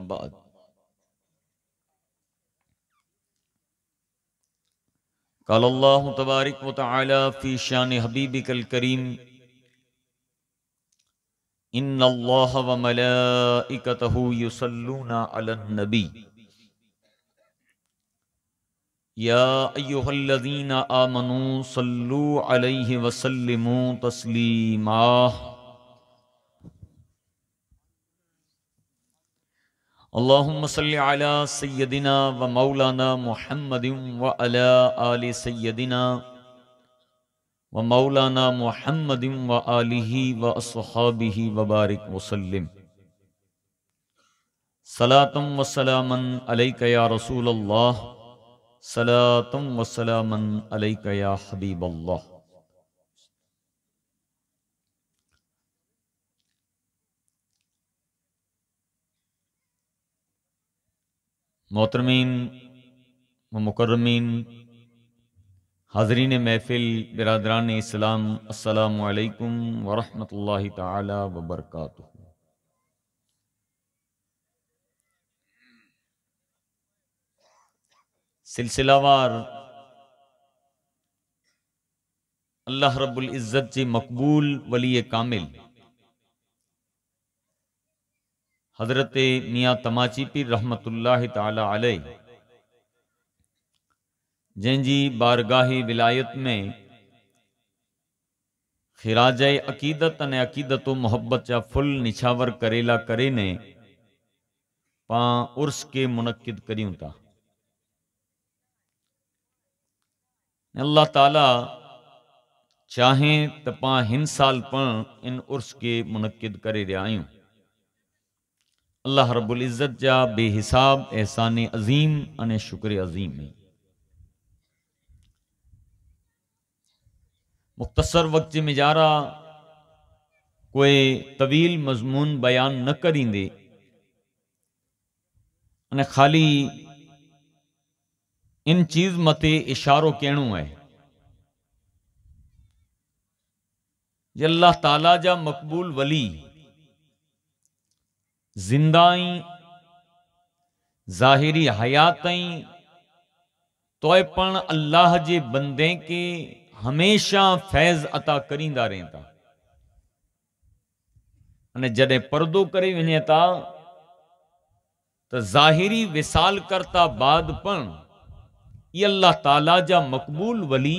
بعد قال الله تبارك وتعالى في شان حبيبك الكريم ان الله وملائكته يصلون على النبي يا ايها الذين امنوا صلوا عليه وسلموا تسليما अल्लाहुम्मसल्लिअला सय्यदिना व मौलाना मुहम्मदिन व अला आलि सय्यदिना व मौलाना मुहम्मदिन व आलिही व अस्हाबिही व बारिक वसल्लिम सलातम व सलामन अलैका या रसूल अल्लाह सलातम व सलामन हबीब अल्लाह मोहतरमीन व मुकर्रमीन हाजरीन महफिल बिरदरान इस्लाम असलकम वरहमल तबरक सिलसिलावार अल्लाह रब्बुल इज़्ज़त जी मकबूल वली कामिल हजरत मियाँ तमाची पीर रहमत ताली जैनजी बारगाही विलायत में खिराज अकीदत ने अकीदत मोहब्बत जा फुल निछावर करेला करे ने पा उर्स के मुनद करूँ ता अल्लाह ताला चाहे तो पा इन साल पर इन उर्स के मुनद करे रहा आहियूं अल्लाह रब्बुल इज़्ज़त जा बेहिसाब एहसान अजीम अने शुक्र अजीम है मुख्तसर वक्त मिजारा कोई तवील मजमून बयान न करींदे अने खाली इन चीज़ मते इशारो कहणो है जे अल्लाह ताला जा मक़बूल वली जिंदाई ज़ाहिरी हयातई तो पण अल्लाह जे बंदे के हमेशा फैज़ अता करींदा रहंदा अने जदे परदो करे वञे ता तो ज़ाहिरी विसाल करता बाद पण ये अल्लाह ताला जा मक़बूल वली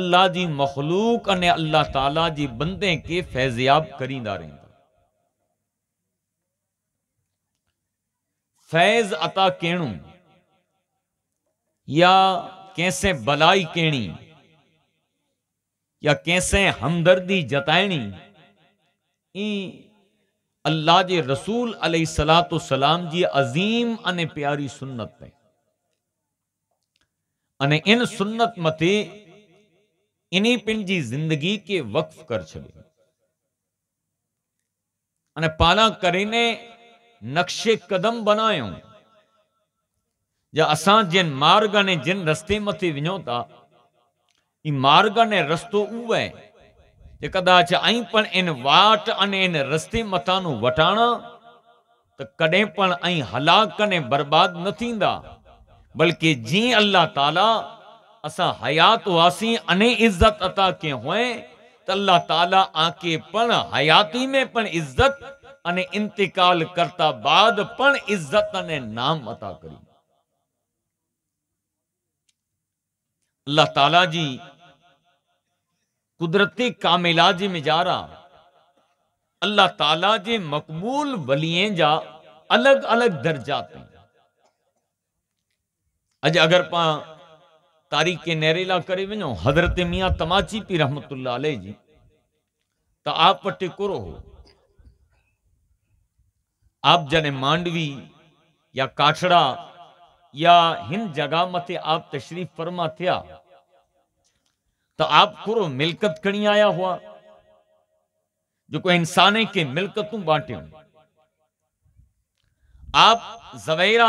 अल्लाह जी मखलूक अने अल्लाह ताला जी बंदे के फैज़याब करींदा रहंदा फैज अता केणू या कैसे बलाई केणी या कैसे हमदर्दी जतायणी ई अल्लाह जे रसूल सलातो सलाम जी अज़ीम अने प्यारी सुन्नत है अने इन सुन्नत मते इनी पिन जी ज़िंदगी के वक्फ कर छॾियो अने पाला करीने नक्शे कदम बनायों या जिन मार्ग ने जिन रस्ते मत वञूं मार्ग ने रस्तो उहो कदाच इन वाट अने इन रस्ते मथां वटाणा तो कॾहिं पण हलाक ने बर्बाद ना बल्कि जी अल्लाह तला अस हयात हुआस अने इज्जत अता कयूं हुए तो अल्लाह तला आके पण हयाती में पण इज्जत અને ઇંતિકાલ કરતા બાદ પણ ઇજ્જત અને નામ અતા કરી અલ્લાહ તઆલાજી કુદરતી કામિલાજી મે જા રહા અલ્લાહ તઆલાજી મકબૂલ વલીએ જા અલગ અલગ દરજાતે અજે અગર પા તારીખે નેરેલા કરે વિનો હઝરત મિયા તમાચી પીરહમતુલ્લાહ લેજી તો આપ પટી કરો आप जने मांडवी या काछड़ा या हिंद जगह मत आप तशरीफ फरमा थे तो आप खुरो मिलकत खड़ी आया हुआ जो कोई इंसान के मिलकतू बांटे आप जवेरा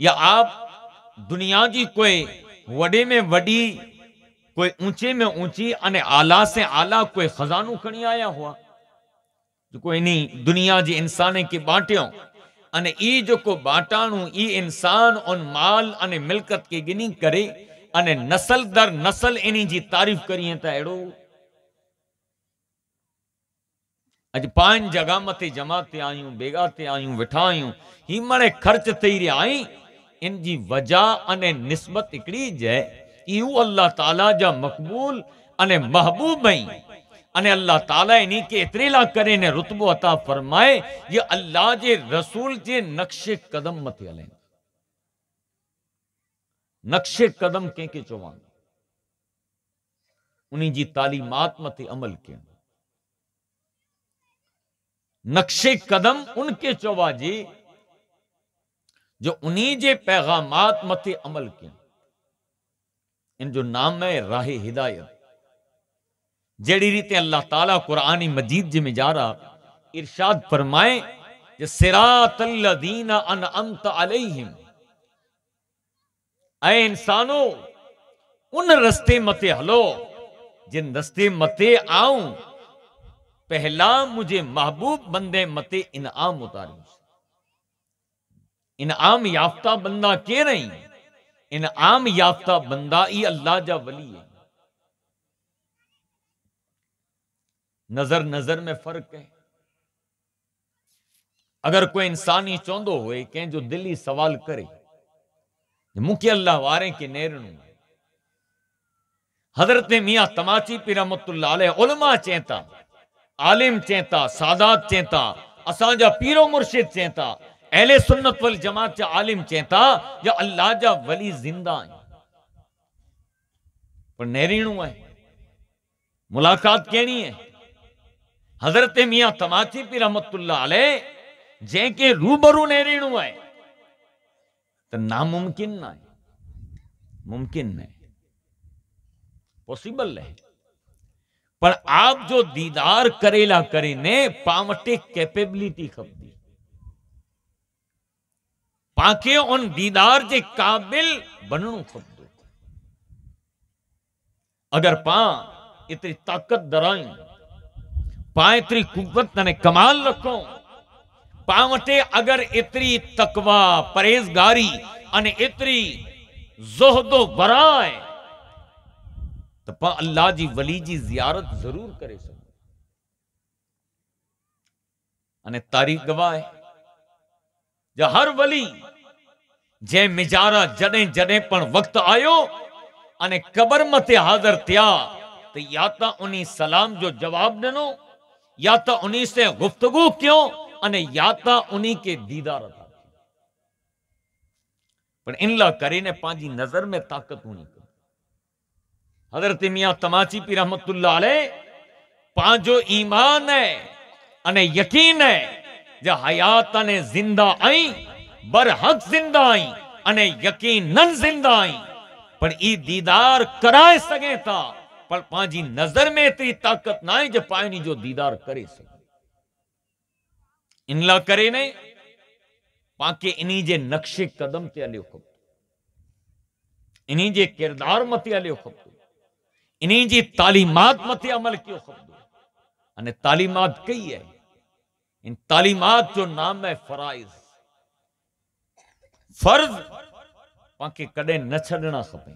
या आप दुनिया की कोई वडे में वडी कोई ऊंचे में ऊंची अने आला से आला कोई खजानू खड़ी आया हुआ જો કોઈ નહીં દુનિયા જી ઇન્સાન કે બાટીઓ અને ઈ જોકો બાટાણુ ઈ ઇન્સાન અન માલ અને મિલકત કે ગની કરે અને نسل દર نسل એની જી તારીફ કરી તા એડો અજી પાંચ જગ્યા મતે જમાતે આઈયું બેગાતે આઈયું બેઠા આઈયું હી મણે ખર્ચ તેરી આઈ ઇનજી વજા અને નિસ્મત ઇકડી જૈ ઈઓ અલ્લાહ તઆલા જા મકબૂલ અને મહબૂબ મઈ અને અલ્લાહ તલાય ની કે ઇતરીલા કરે ને રતબુ અતા ફરમાએ ય અલ્લાહ જે રસૂલ જે નક્ષે કદમ મતે હલે નક્ષે કદમ કે કે ચોવાંગ ઉનીજી તાલિમાત મતે અમલ કે નક્ષે કદમ ઉનકે ચોવાજી જો ઉનીજે પેગામાત મતે અમલ કે ઇન જો નામ એ રાહ હિદાયત जड़ी रीते अल्लाह ताला कुरानी मजीद में जा रहा इरशाद फरमाए अलैहिम इंसानो उन रस्ते मते हलो जिन रस्ते मते आऊं पहला मुझे महबूब बंदे मते इनाम इन इनाम याफ्ता बंदा के नहीं इनाम याफ्ता बंदा ई अल्लाह जा वली है नजर नज़र में फर्क है अगर कोई इंसानी चवंदो हुए जो दिली सवाल करे मुख्य अल्लाह वारे के नेरणो आहे हज़रत मियाँ तमाची पी रहमतुल्ला चए था आलिम चेता सादात चेता था असांजा पीरो मुर्शिद चेता अहले सुन्नत वल जमात जा आलिम चेता या अल्लाह जा वली ज़िंदा आहिनि पर नेरिणो है मुलाक़ात कहिड़ी है हजरत मियाँ तमाची पी रहमत जैके रूबरू ने रेणु है तो नामुमकिन ना है मुमकिन नहीं पॉसिबल नहीं पर आप जो दीदार करेला करे ने पावटे कैपेबिलिटी खपदी पाके उन दीदार जे काबिल बनणो खपदो अगर पा इतनी ताकत दराई पायत्री कुवत तने कमाल रखो पावटे अगर इतरी तकवा परहेजगारी अने इतरी जोहदो वराए तो पा अल्लाह जी वली जी जियारत जरूर करे सो अने तारीख गवाह है जो हर वली जै मिजारा जडे जडे पण वक्त आयो अने कबर मते हाजर थिया तो या तो उन्हीं सलाम जो जवाब दिनों યાતા ઉની સે ગુફતગો ક્યો અને યાતા ઉની કે દીદાર થા પણ ઇનલા કરીને પાંજી નજર મે તાકત ઉની હઝરત मियां तमाची પીરહમતુલ્લાહ અલે પાંજો ઈમાન હે અને યકીન હે જો હયાત આને जिंदा આઈ બરહક जिंदा આઈ અને યકીન નન जिंदा આઈ પણ ઈ દીદાર કરાય સકેતા पर पांजी नज़र में इतनी ताक़त ना है जो पाणी जो दीदार करे सके इन ला करे न पाके इन्हीं जे नक्शे कदम ते हलियो खपे इन्हीं जे किरदार मथे हलियो खपे इन्हीं जी तालीमात मथे अमल कयो खपे अने तालीमात कई है इन तालीमात जो नाम है फराइज़ फर्ज़ पाके कदे न छड़ना खपे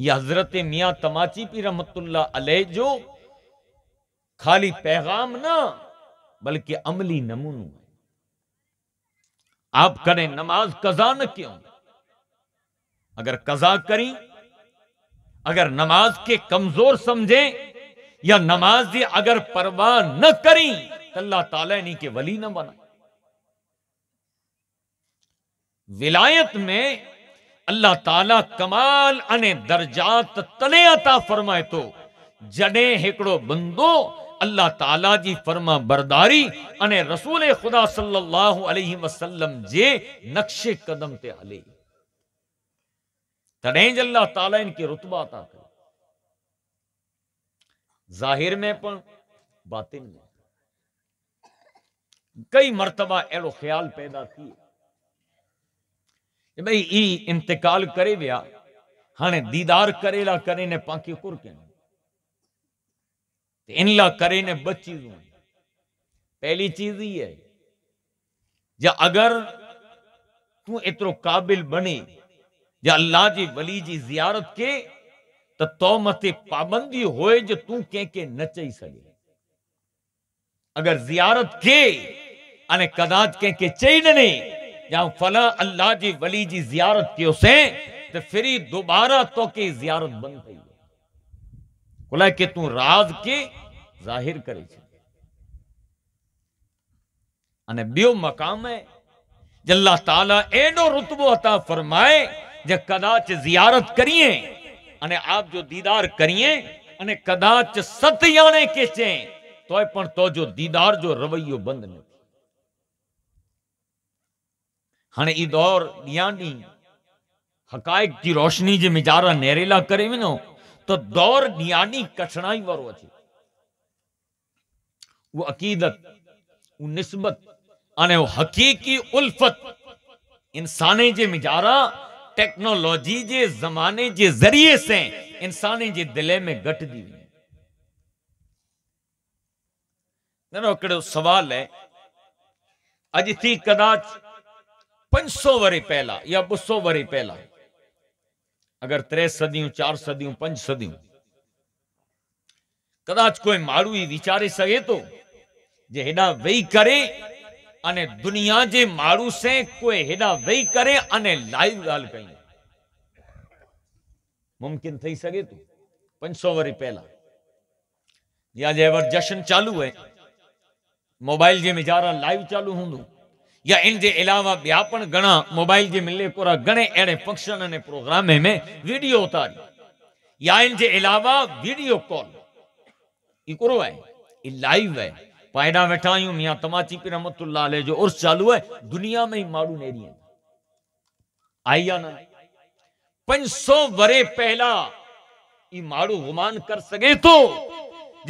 ये हजरत मियाँ तमाची पी रमत जो खाली पैगाम ना बल्कि अमली नमूनो है आप करें नमाज कजा न क्यों अगर कजा करी अगर नमाज के कमजोर समझे या नमाज अगर परवाह न करी तो अल्लाह ताला नहीं के वली न बना विलायत में अल्लाह ताला कमाल अने दर्जात तने अता फरमाए तो जने हेकड़ो बंदो अल्लाह ताला जी फरमा बरदारी अने रसूले खुदा सल्लल्लाहु अलैहि वसल्लम जे नक्शे कदम ते हले तने ज अल्लाह ताला इनके रुतबा अता करे ज़ाहिर में पण बातिन में कई मर्तबा एड़ो ख्याल पैदा थी भाई ई इंतकाल करे विया हाने दीदार करे ला करे ने पाकि कुर इन ला करे ने ब चीजों पहली चीज ही है या अगर तू एतरो काबिल बने या अल्लाह जी वली जी जियारत के तो तो पाबंदी होए जो तू के के न चई सके अगर जियारत के अने कदाच के के चई न नहीं या फला अल्लाह जी वली जी ज़ियारत कयो से फिर दोबारा तो की ज़ियारत बंदि कई बोला कि तू राज़ के ज़ाहिर करे छॾ अने बियो मक़ाम है जल्ला ताला एॾो रुतबो अता फरमाए जे कदाच ज़ियारत करिए अने आप जो दीदार करिए अने कदाच सत याने के चए तो पण तो जो दीदार जो रवैयो बंद नहीं हाँ ये दौर ज्ञानी ॾींहुं की रोशनी जे मिजारा नेरेला करे वञो त दौर ज्ञानी कठिनाई वारो अच्छे वो अक़ीदत वो निस्बत अने वो हक़ीक़ी उल्फत इंसाने जे मिजारा टेक्नोलॉजी जे ज़माने जे ज़रिए से इंसाने जे दिले में घटिजी वञे हिकिड़ो सुवाल आहे अॼु थी कदाच પાંચસો વરી પહેલા યા બસો વરી પહેલા અગર ત્રેસ સદીયું ચાર સદીયું પંચ સદીયું કદાચ કોઈ મારું એ વિચારી શકે તો જે હેડા વહી કરે અને દુનિયા જે મારું છે કોઈ હેડા વહી કરે અને લાઈવ ગાલ કહી મુમકિન થઈ શકે તું પાંચસો વરી પહેલા યા જે જશન ચાલુ હોય મોબાઈલ જે મિજારા લાઈવ ચાલુ હું या इन जे अलावा व्यापन पण मोबाइल जे मिले पूरा घणे अड़े फंक्शन ने प्रोग्राम में वीडियो उतारी या इन जे अलावा वीडियो कॉल ई करो आहे ई लाइव है पायदा वेठा आहियूं या तमाची पी रहमतुल्लाह अलैह जो उर्स चालू है दुनिया में ई माण्हू नेरी है आई आहे न पंज वरे पहला ई मारू गुमान कर सके तो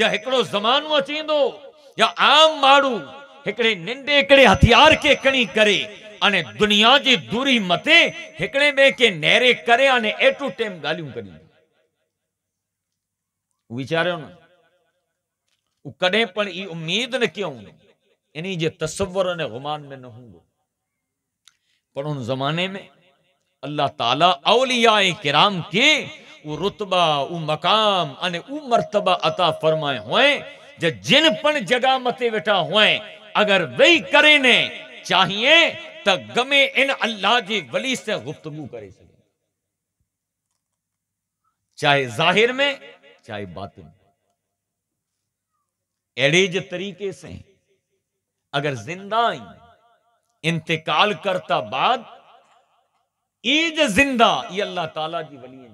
या एकड़ो ज़मानो अची या आम मारू हिकड़े निंडे हिकड़े हथियार के कणी करे अने दुनिया जी दूरी मते हिकड़े बे के नेरे करे अने एटू टेम गालियूं करी विचारो न उ कदे पण ई उम्मीद न कयूं इनी जे तसव्वुर ने गुमान में न हूंदो पण उन ज़माने में अल्लाह ताला औलियाए किराम के उ रुतबा उ मकाम अने उ मर्तबा अता फरमाए होए जे जिन पण जगह मते वेठा हुए अगर वही करे ने चाहिए तो गमे इन अल्लाह जी वली से गुफ्तगु करे सके चाहे जाहिर में चाहे बातिन अड़े ज तरीके से अगर जिंदा आई इंतकाल करता बाद ईज जिंदा ये अल्लाह ताला जी वली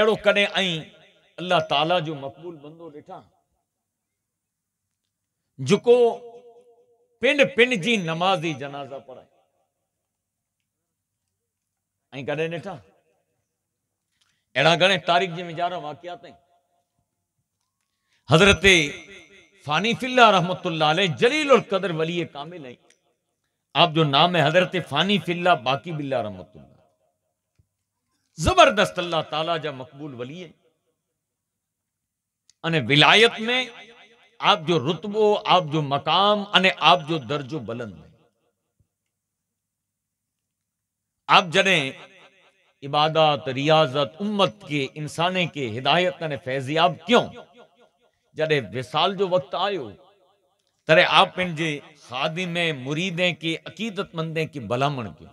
अड़ो कॾहिं आई अल्लाह ताला जो मक़बूल बंदो ॾिठा जुको पिंड पिंड जी नमाज़ी जनाज़ा पढ़ाए ऐं कॾहिं ॾिठा अहिड़ा घणे तारीख़ जे विचारा वाकियात आहिनि हज़रत फानी फिल्ला रहमत जलील और कदर वली कामिल है आप जो नाम है हजरत फानी फिल्ला बाकी बिल्ला रहमत जबरदस्त अल्लाह ताला जा मकबूल वली है अने विलायत में आप जो रुतबो आप जो मकाम अने आप जो दर्जो बुलंद आप जने इबादत रियाजत उम्मत के इंसाने के हिदायत ने फैजियाब क्यों जडे विसाल जो वक्त आयो तरे आप इन जे में मुरीदे के अकीदत मंदे की भलामण क्यों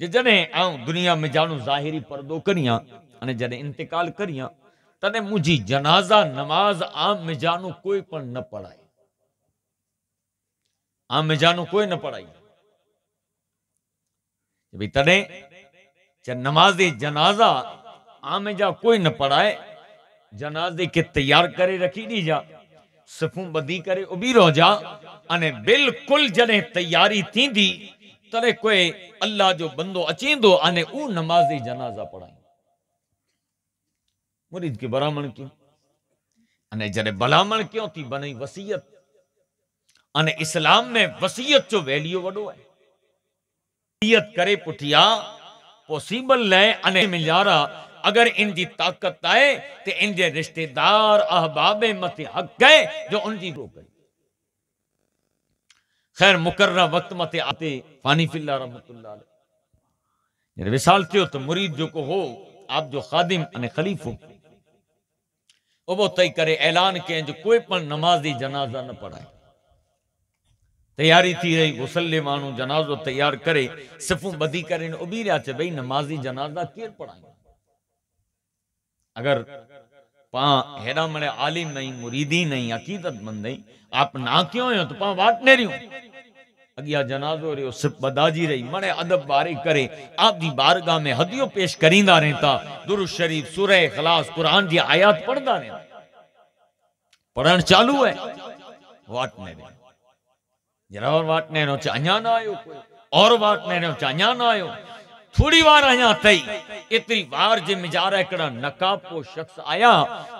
जे जने आऊं दुनिया में जानू जाहिरी पर्दो करिया अने जने इंतकाल करिया तने मुझी जनाजा नमाज आम में जानू कोई पन न पढ़ाई आम में जानू कोई न पढ़ाई भाई तने नमाजे जनाजा आम जा कोई न पढ़ाए जनाजे के तैयार करे रखी दी जा सफू बदी करे उबी रह जा अने बिल्कुल जने तैयारी थी दी तरे कोई अल्लाह जो बंदो अचे दो अने ऊ नमाजे जनाजा पढ़ाई मुरीद के કે क्यों अने जरे જ્યારે क्यों थी बनी वसीयत अने इस्लाम में वसीयत जो वैल्यू વડો है वसीयत करे पुठिया पॉसिबल ले अने मिलारा अगर इन जी ताकत आए तो इन जे रिश्तेदार अहबाब मत हक गए जो उन जी रोक गई खैर मुकर्रा वक्त मत आते फानी फिल्ला रहमतुल्लाह अलैह विसाल थियो तो मुरीद जो को हो आप जो खादिम अने खलीफ हो उबो तई करे ऐलान कयईं जो कोई पण नमाज़ी जनाज़ा न पढ़ाए तैयारी थी रही गुसल माण्हू जनाज़ो तैयार करे सिफ़ूं ॿधी करे उबी रहिया चए भाई नमाज़ी जनाज़ा केरु पढ़ाए अगर पा हेॾा मणे आलिम नहीं मुरीदी नई अक़ीदतमंद नहीं आप ना क्यों कयो हुयो त तो पाण वाटनेरियूं अगिया जनाज हो रही हो सिर्फ बदाजी रही मने अदब बारी करे आप जी बारगाह में हदियों पेश करींदा रहता दुरु शरीफ सूरह खलास कुरान जी आयत पढ़दा रहे पढ़ण चालू है वाटने रे जरावर वाटने रो चांया ना आयो और वाटने रो चांया ना आयो थोड़ी बार अञा तई एतिरी वार जे मिजार नकाब को शख्स आया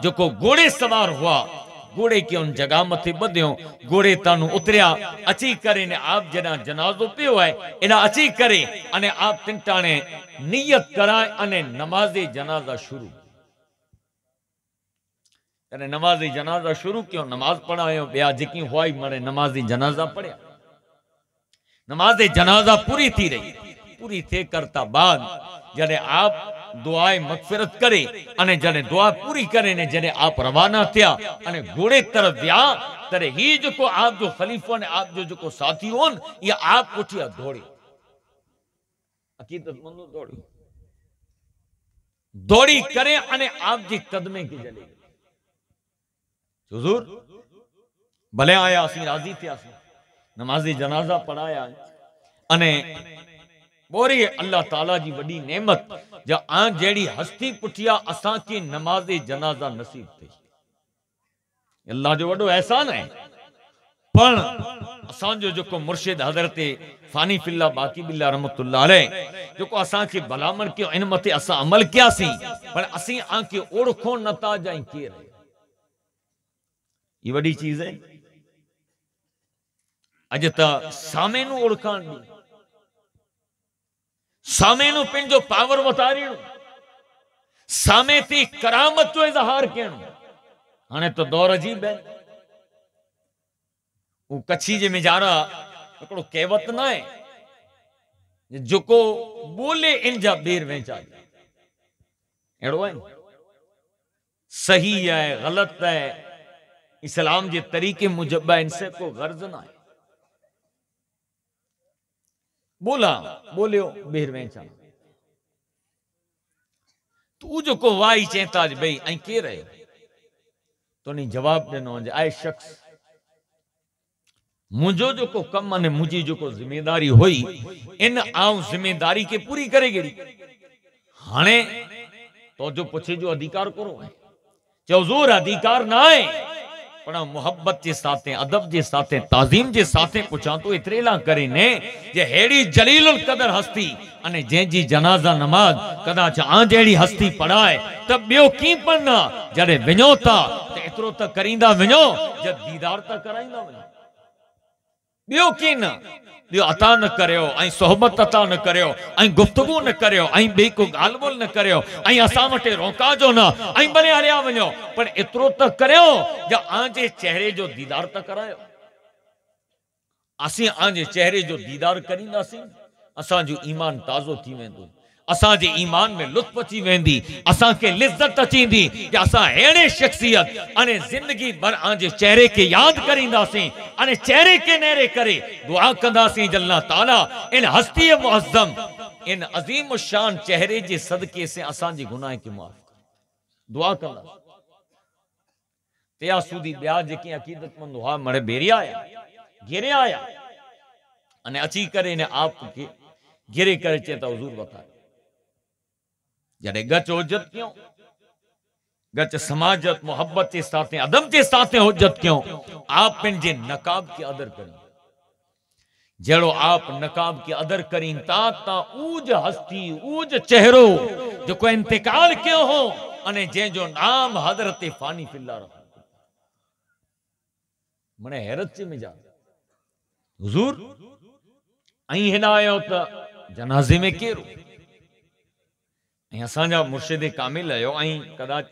जो को घोड़े सवार हुआ घोड़े खे उन जॻह मथे ॿधियो घोड़े तानू उतरिया अची करे ने आप जॾहिं जनाज़ो पियो आहे इन अची करे अने आप तिनटाणे नियत कराए अने नमाज़े जनाज़ा शुरू कॾहिं नमाज़ी जनाज़ा शुरू क्यों नमाज़ पढ़ायो ॿिया जेकी हुआ माणे नमाज़ी जनाज़ा पढ़या नमाजे जनाज़ा पूरी थी रही पूरी थिए करता बाद जॾहिं आप દુઆએ મગફિરત કરી અને જ્યારે દુઆ પૂરી કરીને જ્યારે આપ રવાના થયા અને ઘોડે તરફ ગયા ત્યારે હી જો કો આપ જો ખલીફો ને આપ જો જો સાથી હોન એ આપ કોઠિયા દોડી હકીકત મંદુ દોડી દોડી કરે અને આપ જી કદમે કી જલી हुजूर ભલે આયા અસી રાજી થયા નમાઝી જનાઝા પઢાયા અને बोरी अल्लाह ताला जी वडी नेमत जा आ जेडी हस्ती पुठिया असा के नमाज़ जनाज़ा नसीब थे अल्लाह जो वडो एहसान है पण जो जो को मुर्शिद हज़रत फ़ानी फिल्ला बाक़ी बिल्ला रहमतुल्लाह अलैह जो को असा के भलामण कयो इन मथे असा अमल किया कयासीं पर असीं आंखे ओड़खो नता जाई के केरु हीअ वडी चीज़ है अॼु त सामे ओड़खाण दी समय पिंजो पावर उतारी समय की करामत चो इजहार कियण हाँ तो दौर अजीब है वो कच्छी जे मिजारा एकड़ो कहवत ना है जो को बोले इन जा बेर वेचा अड़ो है सही है गलत है इस्लाम जे तरीके मुजब्बा इनसे को गर्ज ना है बोला बोलियो बिहर में चा तू जो को वाई चेता जे ભાઈ आई के रहे तो नहीं जवाब देनो जे આ शख्स मुजो जो को कम माने मुजी जो को जिम्मेदारी होई इन आउ जिम्मेदारी के पूरी करेगी हाने तो जो पूछे जो अधिकार करो है अधिकार ना है પણ મોહબ્બત જે સાથે અદબ જે સાથે તાઝીમ જે સાથે પૂછાતો ઇતરેલા કરીને જે હેડી જલીલુલ કદર હસ્તી અને જેજી જનાઝા નમાઝ કદાચ આ જેડી હસ્તી પડાય તો બ્યો કી પણ ના જ્યારે વિનો તા તો એતરો તો કરીંદા વિનો જબ દીદાર તો કરાઈંદા વિનો ॿियो की न ॿियो अता न करियो ऐं सोहबत अता न करियो ऐं गुफ़्तगु न करियो ऐं ॿी को ॻाल्हि ॿोल न करियो ऐं असां वटि रोकाजो न ऐं भले हलिया वञो पर एतिरो त करियो जो आंजे चेहरे जो दीदार त करायो असीं आंजे चेहरे जो दीदार करींदासीं असांजो ईमान ताज़ो थी वेंदो असांजे ईमान में लुत्फ़ अची वेंदी असांखे लिज़त अचींदी की असां अहिड़े शख़्सियत अने ज़िंदगी भर पंहिंजे चेहरे खे यादि करींदासीं अने चेहरे खे नेरे करे दुआ कंदासीं जल्ला ताला इन हस्तीअ मुअज़म इन अज़ीम शान चेहरे जे सदके से असांजे गुनाह खे माफ़ कर दुआ कंदा तया सूदी ॿिया जेके अक़ीदतमंद हुआ मड़े भेरिया आया घेरे आया अने अची करे हिन आप खे घेरे करे चए था हज़ूर यानी गच उज्जत क्यों गच समाजत मोहब्बत के साथ अदम के साथ हुजत क्यों आप पंहिंजे नकाब की अदर करें जड़ो आप नकाब की अदर करें ता ता ऊज हस्ती ऊज चेहरो जो को इंतकाल क्यों हो अने जे जो नाम हजरत फानी फिल्ला रहा मने हैरत से मिजा हुजूर आई हिन आयो त जनाजे में केरो ऐं मुर्शिद कामिल आहियो ऐं कदाच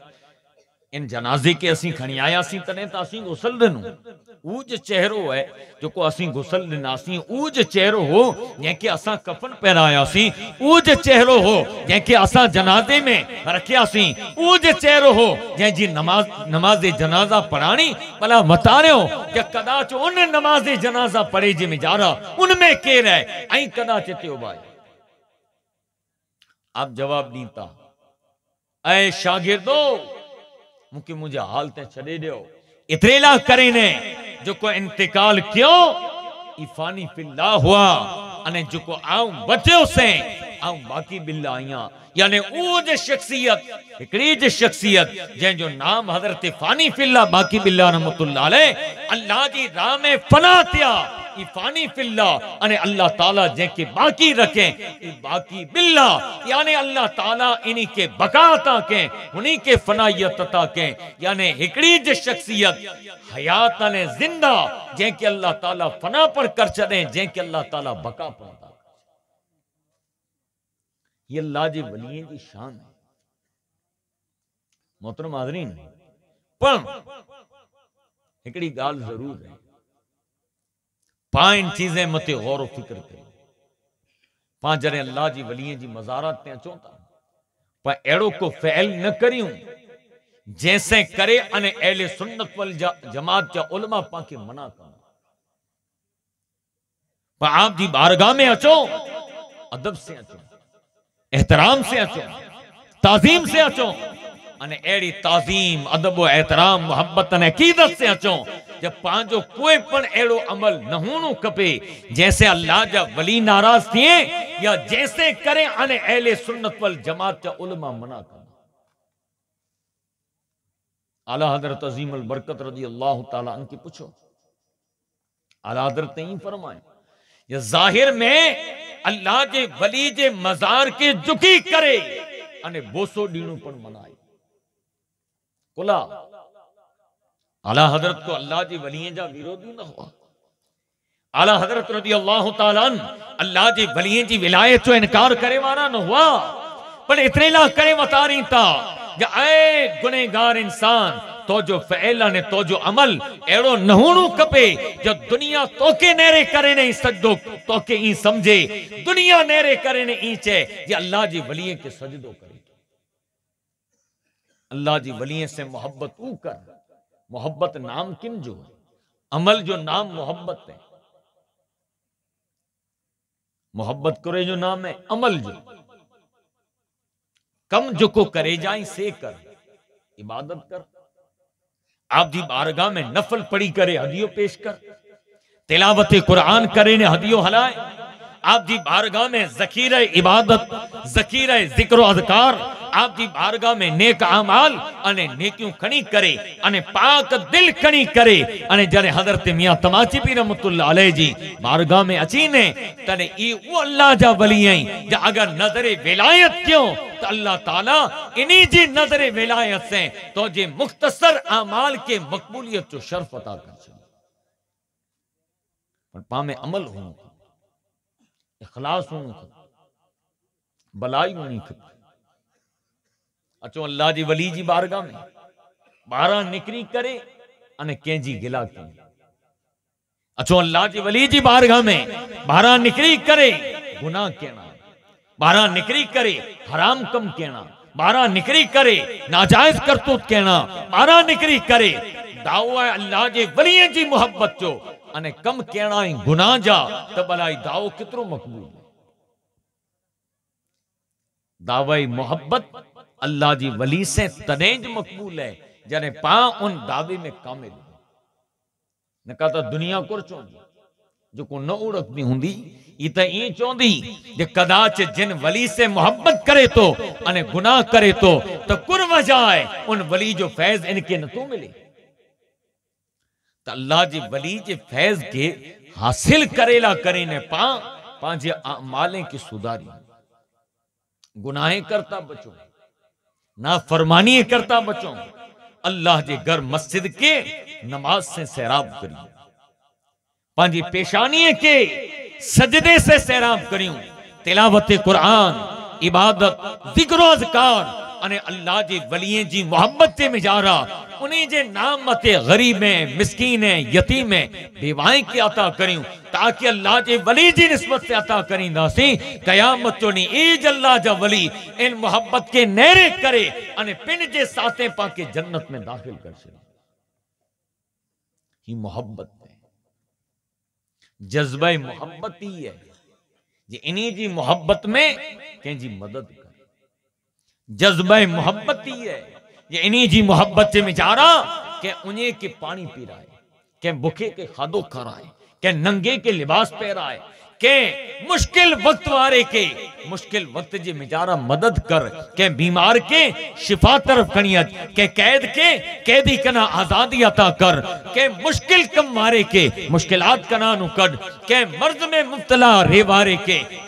इन जनाज़े के असीं खणी आयासीं तॾहिं त असीं गुसल ॾिनो उहो जो चहिरो आहे जेको असीं गुसल ॾिनासीं उहो जो चहिरो हो जंहिंखे असां कफ़न पहिरायासीं उहो जो हो जंहिंखे असां जनाज़े में रखा उहो जो चहिरो हो जंहिंजी नमाज़ नमाज़ जनाज़ा पढ़ाणी भला वतारियो की कदाच उन नमाज़ जनाज़ा पढ़े जंहिंमें जारा उनमें केरु आहे ऐं कदाच हिते उबाए अब जवाब दीता ऐ शागिर्दो मुके मुझे हाल ते छड़े दियो दो इतरेला करे ने जो को इंतकाल क्यों इफानी फिल्ला हुआ अने जो को आऊं बचे उसे ऐं बाक़ी बिल आहियां यानी उहो जे शख्सियत हिकिड़ी जे शख्सियत जंहिंजो नाम हज़रत फ़ानी फिल्ला बाक़ी बिल्ला रहमतुल्ला अलाह जी राह में फना थिया फानी फिल्ला अने अल्लाह ताला जंहिंखे बाक़ी रखे बाक़ी बिल्ला यानी अल्लाह ताला इन्ही के बका था कहें उन्ही के फनायत था कहें यानी हिकिड़ी जे शख्सियत हयात अने ज़िंदा जंहिंखे अल्लाह ताला फना पर कर छॾे जंहिंखे अल्लाह ताला बका पर ये लाज वलिए शान मोहतरम आदरीन पर गाल जरूर है पाइन चीजें मते गौर फिक्र कयो पा जॾहिं अलाह जी वलीअ जी मज़ारत ते अचूं पर अहिड़ो को फैल न करियूं जंहिंसां करे अने अहिड़े सुनत वल जमात जा उलमा पाण मना कनि पर आप जी बारगाह में अचो अदब से अचो એહતરામ સે અચો તાઝીમ સે અચો અને એડી તાઝીમ અદબો એહતરામ મોહબ્બત અને અકીદત સે અચો જે પાંજો કોઈ પણ એડો અમલ ન હોણો કપે જૈસે અલ્લાહ જા વલી નારાજ થિયે या जैसे करें अने अहले सुन्नत वल जमात का उलमा मना कर आला हजरत अजीम अल बरकत रजी अल्लाह ताला की पूछो आला हजरत नहीं फरमाए ये जाहिर में અલ્લાહ જે વલી જે મઝાર કે ઝુકી કરે અને બોસો દીણું પણ મનાય કોલા આલા હઝરત કો અલ્લાહ જે વલીએ જા વિરોધી ન હો આલા હઝરત રદી અલ્લાહ તઆલા અલ્લાહ જે વલીએ જી વિલાયત જો ઇનકાર કરે વારા ન હુઆ પણ ઇતરેલા કરે વતારી તા કે એ ગુનેગાર ઇન્સાન तो जो फ़ैल ने तो जो अमल अड़ो न कपे जो दुनिया तोखे नेरे करे नहीं सजदो तोखे ई समझे दुनिया नेरे करे ने ई चे जे अल्लाह जी वलीए के सजदो करे अल्लाह जी वलीए से मोहब्बत ऊ कर मोहब्बत नाम किन जो है अमल जो नाम मोहब्बत है मोहब्बत करे जो नाम है अमल जो कम जो को करे जाए से कर इबादत कर आपदी बारगाह में नफल पड़ी करे हदियो पेश कर तिलावत कुरान करे ने हदियो हलाए आप आपकी बारगा में जखीर इबादत जखीर जिक्र आप आपकी बारगा में नेक आमाल अने अमाल અને નેક્યું કણી કરે અને પાક દિલ કણી કરે અને જ્યારે હઝરત મિયાં તમાચી પી રમતુલ્લાહ અલૈહજી બારગાહ મે तने ई ઈ अल्लाह जा वली વલીય जे अगर નઝરે विलायत कियो तो अल्लाह ताला इनी जी नजर विलायत से तो जे मुख्तसर आमाल के मकबूलियत जो शर्फ अता कर छ पा में अमल हो इखलास होनी खपे भलाई होनी खपे अचो अल्लाह जी वली जी बारगाह में ॿाहिरां निकिरी करे अने कंहिंजी गिला कयूं अचो अल्लाह जी वली जी बारगाह में ॿाहिरां निकिरी करे गुनाह कहिड़ा ॿाहिरां निकिरी करे हराम कम कहिड़ा ॿाहिरां निकिरी करे नाजाइज़ करतूत कहिड़ा ॿाहिरां निकिरी करे दाओ आहे अल्लाह जे वलीअ जी मुहबत जो अने कम कहना ही गुनाह जा त भलाई दाव कितरो मकबूल दावई मोहब्बत अल्लाह जी वली से तनेज मकबूल है जने पा उन दावे में कामिल न कहता दुनिया कुर चौंदी जो को न उड़क भी हुंदी ई त ई चौंदी जे कदाच जिन वली से मोहब्बत करे तो अने गुनाह करे तो तो कुर वजह है उन वली जो फैज इनके न तो मिले त अल्लाह जे वली जे फैज़ के हासिल करेला करे न पां पंहिंजे माले के सुधारी गुनाहे करता बचो ना फरमानी करता बचो अल्लाह जे घर मस्जिद के नमाज से सैराब करियूं पंहिंजी पेशानी के सजदे से सैराब करियूं तिलावत क़ुरान इबादत ज़िक्र अज़कार अने अल्लाह जे वलिये जी मोहब्बत ते मिजारा उने जे नाम ते गरीब है मिसकीन है यतीम है बेवाएं के अता करियो ताकि अल्लाह जे वली जी निस्बत से अता करींदासीं कयामत जो नी एज अल्लाह जा वली इन मोहब्बत के नेरे करे अने पिन जे साथे पाके जन्नत में दाखिल कर से ही मोहब्बत है जज्बा मोहब्बत ही है जे इन्हीं जी मोहब्बत में केजी मदद कर जज्बा मोहब्बत ही है ये इन्हीं जी मोहब्बत से बेचारा के उन्हें के पानी पी रहा है के भूखे के खादो कराए के नंगे के लिबास है के मुश्किल वक्त वारे के मुश्किल वक्त जे मिजारा मदद कर के बीमार के शिफा तरफ कणियत के कैद के कैदी कना आजादी अता कर के मुश्किल कम वारे के मुश्किलात कना नु कड के मर्द में मुब्तला वारे के